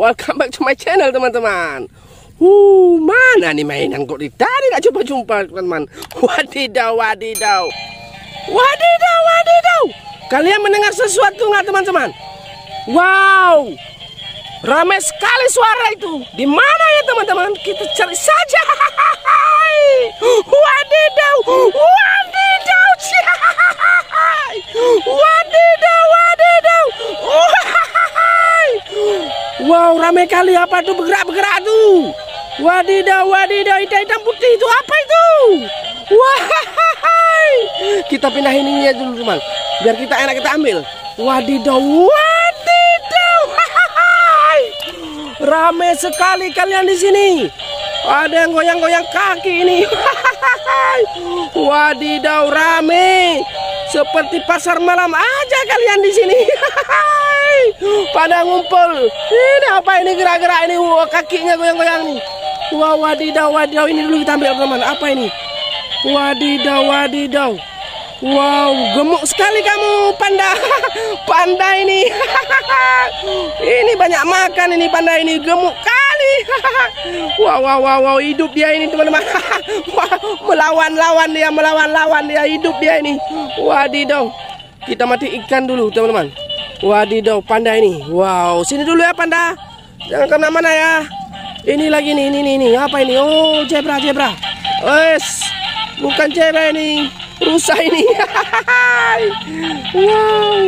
Welcome back to my channel teman-teman Uh, mana nih mainan kok dari gak jumpa-jumpa teman-teman Wadidaw, wadidaw Wadidaw, wadidaw Kalian mendengar sesuatu nggak teman-teman? Wow Ramai sekali suara itu Di mana ya teman-teman? Kita cari saja Wadidaw Wow, ramai kali apa tuh bergerak-bergerak tuh. Wadidaw, wadidaw, hitam-hitam putih itu apa itu? Wah, kita ini ininya dulu, teman. Biar kita enak kita ambil. Wadidaw, wadidaw, ramai sekali kalian di sini. Ada yang goyang-goyang kaki ini. Wadidaw, rame. Seperti pasar malam aja kalian di sini. Hei, pada ngumpul. Ini apa ini gerak-gerak ini? Wah, kakinya goyang-goyang nih. Wah, wadidaw, wadidaw. Ini dulu kita ambil teman. Apa ini? Wadidaw, wadidaw. Wow, gemuk sekali kamu, panda. panda ini. ini banyak makan ini panda ini, gemuk kali. wow, wow, wow, wow, hidup dia ini, teman-teman. melawan-lawan dia, melawan-lawan dia, hidup dia ini. Wadidaw. Kita mati ikan dulu, teman-teman. Wadidaw panda ini Wow sini dulu ya panda Jangan kemana-mana ya Ini lagi nih ini nih ini Apa ini Oh zebra zebra Wes Bukan zebra ini Rusa ini Wow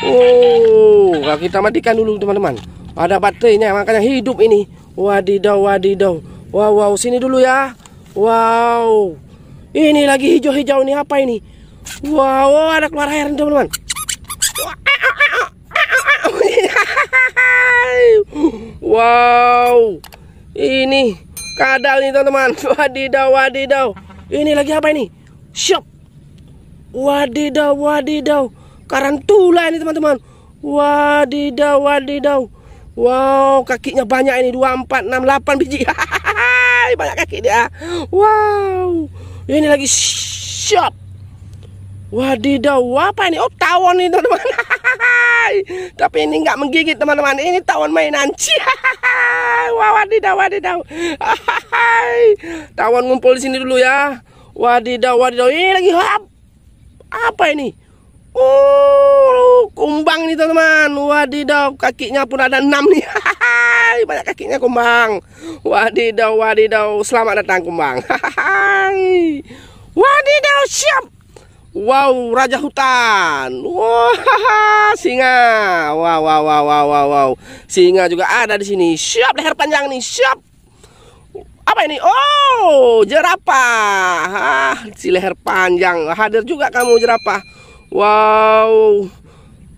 Oh wow. Kita matikan dulu teman-teman Ada baterainya makanya hidup ini Wadidaw wadidaw Wow wow sini dulu ya Wow Ini lagi hijau-hijau nih apa ini wow oh, ada keluar air teman-teman wow. Ini kadal nih teman-teman. Wadidaw, wadidaw. Ini lagi apa ini? Shop. Wadidaw, wadidaw. Karantula ini teman-teman. Wadidaw, wadidaw. Wow, kakinya banyak ini 24, 68 biji. banyak kaki dia. Wow. Ini lagi shop. Wadidaw, apa ini? Oh, tawon ini teman-teman. Tapi ini nggak menggigit teman-teman. Ini tawon mainan. Wah, wadidaw, wadidaw. tawon ngumpul di sini dulu ya. Wadidaw, wadidaw. Ini lagi hap. Apa ini? Oh, kumbang nih teman-teman. Wadidaw, kakinya pun ada enam nih. Banyak kakinya kumbang. Wadidaw, wadidaw. Selamat datang kumbang. wadidaw, siap. Wow, raja hutan. Wow, wow, singa. Wow, wow, wow, wow, wow, wow. Singa juga ada di sini. Siap leher panjang nih, siap. Apa ini? Oh, jerapah. Ah, si leher panjang. Hadir juga kamu jerapah. Wow.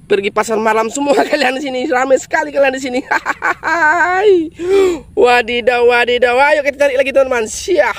Pergi pasar malam semua kalian di sini. Ramai sekali kalian di sini. wadidaw, wadidaw. Ayo kita cari lagi teman-teman. Siap.